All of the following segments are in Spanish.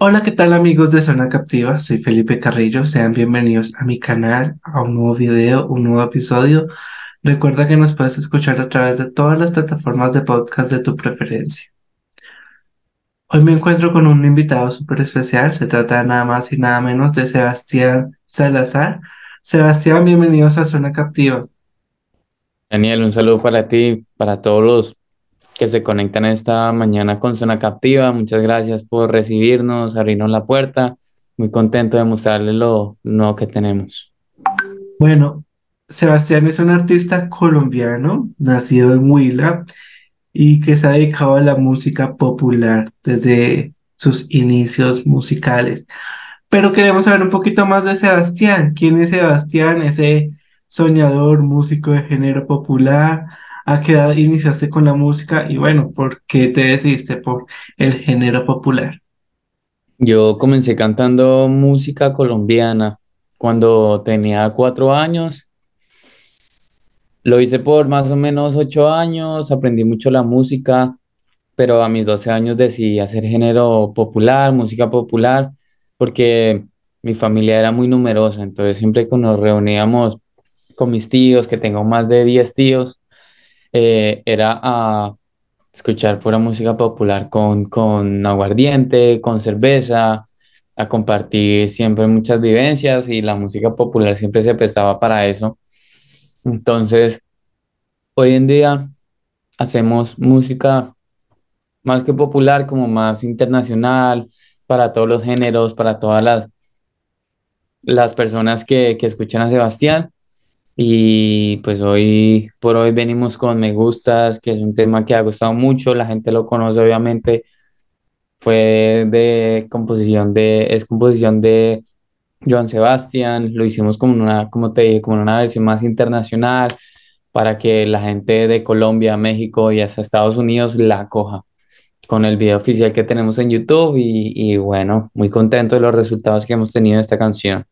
Hola, ¿qué tal amigos de Zona Captiva? Soy Felipe Carrillo. Sean bienvenidos a mi canal, a un nuevo video, un nuevo episodio. Recuerda que nos puedes escuchar a través de todas las plataformas de podcast de tu preferencia. Hoy me encuentro con un invitado súper especial. Se trata nada más y nada menos de Sebastián Salazar. Sebastián, bienvenidos a Zona Captiva. Daniel, un saludo para ti, para todos los que se conectan esta mañana con Zona Captiva. Muchas gracias por recibirnos, abrirnos la puerta. Muy contento de mostrarles lo nuevo que tenemos. Bueno, Sebastián es un artista colombiano, nacido en Huila y que se ha dedicado a la música popular desde sus inicios musicales. Pero queremos saber un poquito más de Sebastián. ¿Quién es Sebastián, ese soñador, músico de género popular? ¿A qué edad iniciaste con la música? Y bueno, ¿por qué te decidiste por el género popular? Yo comencé cantando música colombiana cuando tenía cuatro años. Lo hice por más o menos ocho años, aprendí mucho la música, pero a mis doce años decidí hacer género popular, música popular, porque mi familia era muy numerosa, entonces siempre que nos reuníamos con mis tíos, que tengo más de diez tíos, eh, era a escuchar pura música popular con, aguardiente, con cerveza, a compartir siempre muchas vivencias y la música popular siempre se prestaba para eso. Entonces, hoy en día hacemos música más que popular, como más internacional, para todos los géneros, para todas las, las personas que escuchan a Sebastián. Y pues hoy por hoy venimos con Me Gustas, que es un tema que ha gustado mucho, la gente lo conoce obviamente. Fue de composición de, es composición de Joan Sebastián, lo hicimos como una, como te dije, como una versión más internacional para que la gente de Colombia, México y hasta Estados Unidos la coja con el video oficial que tenemos en YouTube y, y bueno, muy contento de los resultados que hemos tenido de esta canción.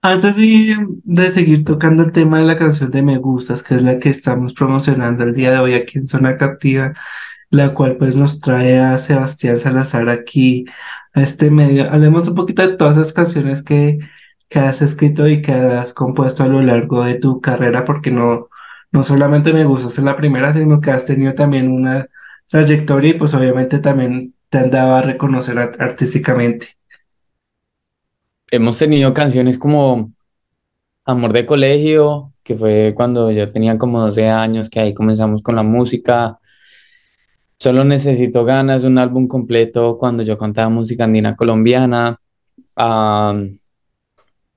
Antes de, seguir tocando el tema de la canción de Me Gustas, que es la que estamos promocionando el día de hoy aquí en Zona Captiva, la cual pues nos trae a Sebastián Salazar aquí a este medio. Hablemos un poquito de todas esas canciones que, que has escrito y que has compuesto a lo largo de tu carrera, porque no, no solamente Me Gustas es la primera, sino que has tenido también una trayectoria y pues obviamente también te han dado a reconocer artísticamente hemos tenido canciones como Amor de Colegio, que fue cuando yo tenía como 12 años, que ahí comenzamos con la música. Solo Necesito Ganas, un álbum completo cuando yo cantaba música andina colombiana. Ah,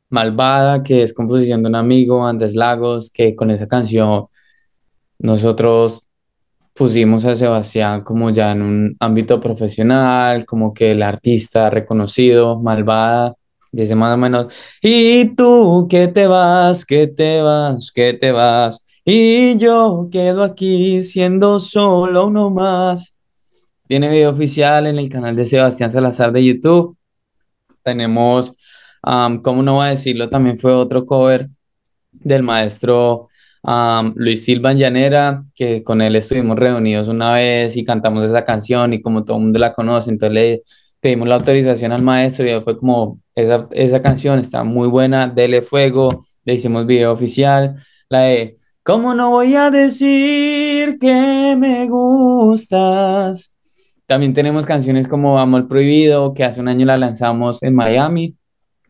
Malvada, que es composición de un amigo, Andrés Lagos, que con esa canción nosotros pusimos a Sebastián como ya en un ámbito profesional, como que el artista reconocido, Malvada, Dice más o menos, y tú que te vas, que te vas, que te vas, y yo quedo aquí siendo solo uno más. Tiene video oficial en el canal de Sebastián Salazar de YouTube. Tenemos, um, como no va a decirlo, también fue otro cover del maestro Luis Silva Llanera, que con él estuvimos reunidos una vez y cantamos esa canción y como todo el mundo la conoce, entonces le pedimos la autorización al maestro y fue como, esa, canción está muy buena, dele fuego, le hicimos video oficial, la de, ¿cómo no voy a decir que me gustas? También tenemos canciones como Amor Prohibido, que hace un año la lanzamos en Miami,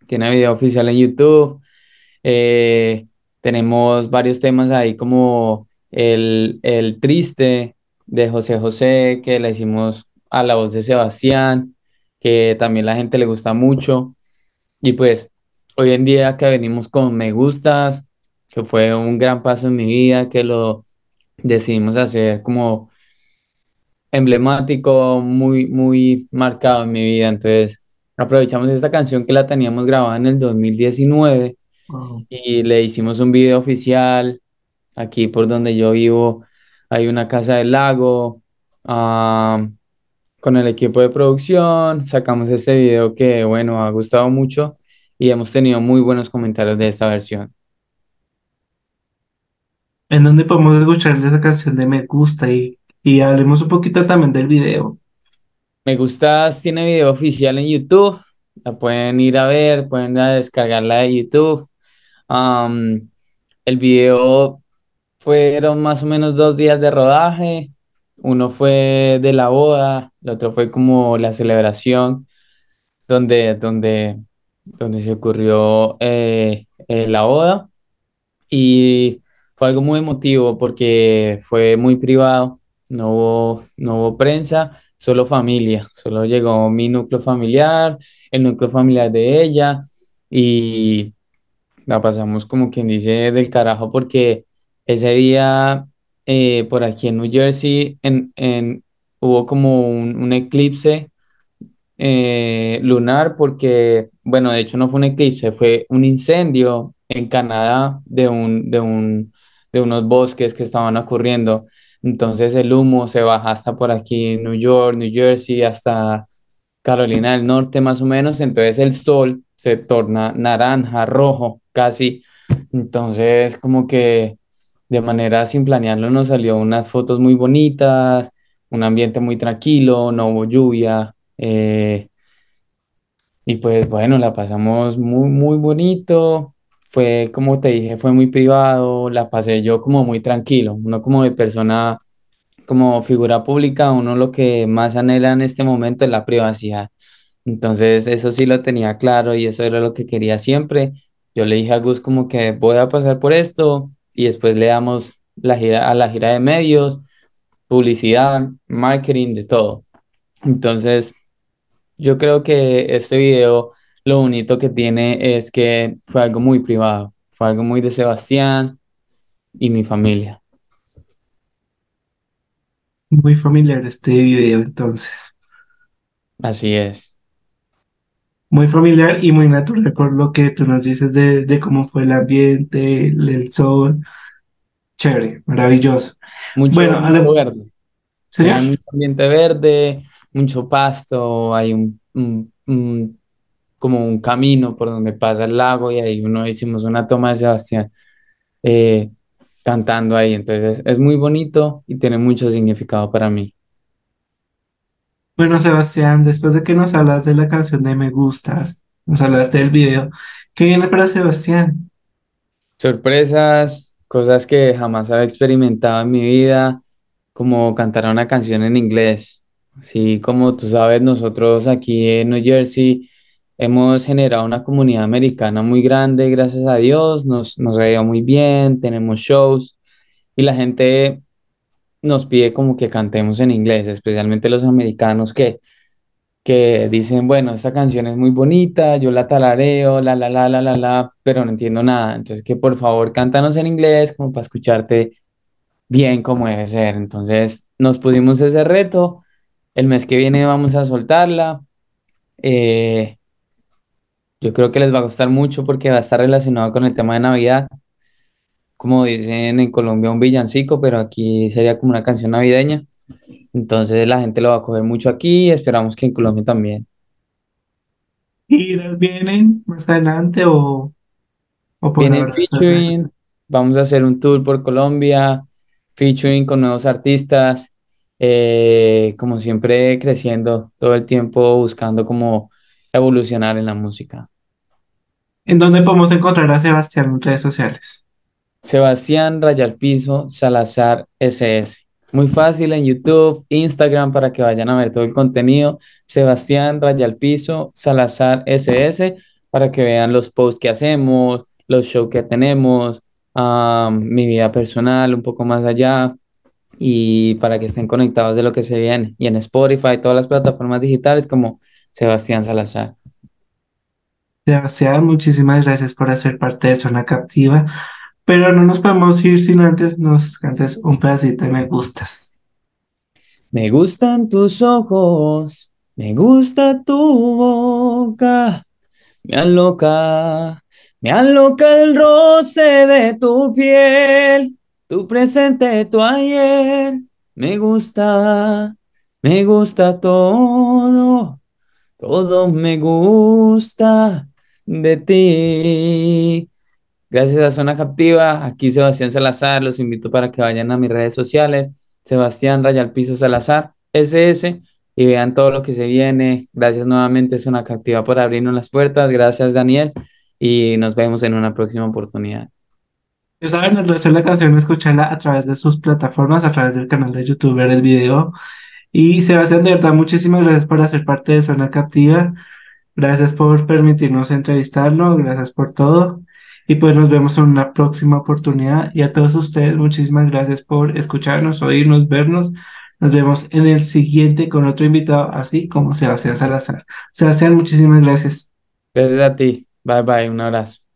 tiene video oficial en YouTube, eh, tenemos varios temas ahí como el, el Triste de José José, que la hicimos a la voz de Sebastián, que también la gente le gusta mucho. Y pues hoy en día que venimos con me gustas, que fue un gran paso en mi vida, que lo decidimos hacer como emblemático, muy, muy marcado en mi vida. Entonces aprovechamos esta canción que la teníamos grabada en el 2019 y le hicimos un video oficial. Aquí por donde yo vivo hay una casa del lago. Ah, con el equipo de producción, sacamos este video que, bueno, ha gustado mucho y hemos tenido muy buenos comentarios de esta versión. ¿En dónde podemos escuchar esa canción de Me Gusta? Y, hablemos un poquito también del video. Me Gusta tiene video oficial en YouTube, la pueden ir a ver, pueden descargarla de YouTube. el video fueron más o menos dos días de rodaje uno fue de la boda, el otro fue como la celebración, donde, donde, donde se ocurrió eh, eh, la boda. Y fue algo muy emotivo porque fue muy privado, no hubo, no hubo prensa, solo familia, solo llegó mi núcleo familiar, el núcleo familiar de ella y la pasamos como quien dice del carajo porque ese día eh, por aquí en New Jersey en, hubo como un, eclipse eh, lunar porque, bueno, de hecho no fue un eclipse, fue un incendio en Canadá de, un, de, de unos bosques que estaban ocurriendo. Entonces el humo se baja hasta por aquí en New York, New Jersey, hasta Carolina del Norte más o menos. Entonces el sol se torna naranja, rojo, casi. Entonces como que de manera sin planearlo nos salió unas fotos muy bonitas, un ambiente muy tranquilo, no hubo lluvia. Eh, y pues bueno, la pasamos muy, muy bonito. Fue, como te dije, fue muy privado, la pasé yo como muy tranquilo, uno como de persona, como figura pública, uno lo que más anhela en este momento es la privacidad. Entonces, eso sí lo tenía claro y eso era lo que quería siempre. Yo le dije a Gus como que voy a pasar por esto, y después le damos la gira, a la gira de medios, publicidad, marketing, de todo. Entonces, yo creo que este video lo bonito que tiene es que fue algo muy privado, fue algo muy de Sebastián y mi familia. Muy familiar este video entonces. Así es muy familiar y muy natural por lo que tú nos dices de, cómo fue el ambiente, el, sol. Chévere, maravilloso. Mucho bueno, ambiente verde. Hay mucho ambiente verde, mucho pasto, hay un, como un camino por donde pasa el lago y ahí uno hicimos una toma de Sebastián eh, cantando ahí. Entonces es muy bonito y tiene mucho significado para mí. Bueno, Sebastián, después de que nos hablas de la canción de Me Gustas, nos hablaste del video, ¿qué viene para Sebastián? Sorpresas, cosas que jamás había experimentado en mi vida, como cantar una canción en inglés. Así como tú sabes, nosotros aquí en New Jersey hemos generado una comunidad americana muy grande, gracias a Dios, nos, nos ha ido muy bien, tenemos shows y la gente nos pide como que cantemos en inglés, especialmente los americanos que, dicen, bueno, esta canción es muy bonita, yo la talareo, la, la, la, la, la, la, pero no entiendo nada. Entonces, que por favor cántanos en inglés como para escucharte bien como debe ser. Entonces, nos pusimos ese reto. El mes que viene vamos a soltarla. Eh, yo creo que les va a gustar mucho porque va a estar relacionado con el tema de Navidad como dicen en Colombia, un villancico, pero aquí sería como una canción navideña. Entonces la gente lo va a coger mucho aquí, esperamos que en Colombia también. ¿Y las vienen más adelante o, o por Vienen featuring, vamos a hacer un tour por Colombia, featuring con nuevos artistas, eh, como siempre creciendo todo el tiempo, buscando como evolucionar en la música. ¿En dónde podemos encontrar a Sebastián en redes sociales? Sebastián Rayalpizo Salazar SS. Muy fácil en YouTube, Instagram para que vayan a ver todo el contenido. Sebastián Rayalpizo Salazar SS para que vean los posts que hacemos, los shows que tenemos, mi vida personal un poco más allá y para que estén conectados de lo que se viene. Y en Spotify, todas las plataformas digitales como Sebastián Salazar. Sebastián, muchísimas gracias por hacer parte de Zona Captiva. Pero no nos podemos ir sin antes nos cantes un pedacito de Me Gustas. Me gustan tus ojos, me gusta tu boca, me aloca, me aloca el roce de tu piel, tu presente, tu ayer, me gusta, me gusta todo, todo me gusta de ti. Gracias a Zona Captiva. Aquí Sebastián Salazar. Los invito para que vayan a mis redes sociales. Sebastián Rayalpizo Salazar, SS. Y vean todo lo que se viene. Gracias nuevamente Zona Captiva por abrirnos las puertas. Gracias Daniel. Y nos vemos en una próxima oportunidad. Ya saben, al la canción, escucharla a través de sus plataformas, a través del canal de YouTube, ver el video. Y Sebastián, de verdad, muchísimas gracias por hacer parte de Zona Captiva. Gracias por permitirnos entrevistarlo. Gracias por todo y pues nos vemos en una próxima oportunidad. Y a todos ustedes, muchísimas gracias por escucharnos, oírnos, vernos. Nos vemos en el siguiente con otro invitado, así como Sebastián Salazar. Sebastián, muchísimas gracias. Gracias a ti. Bye bye, un abrazo.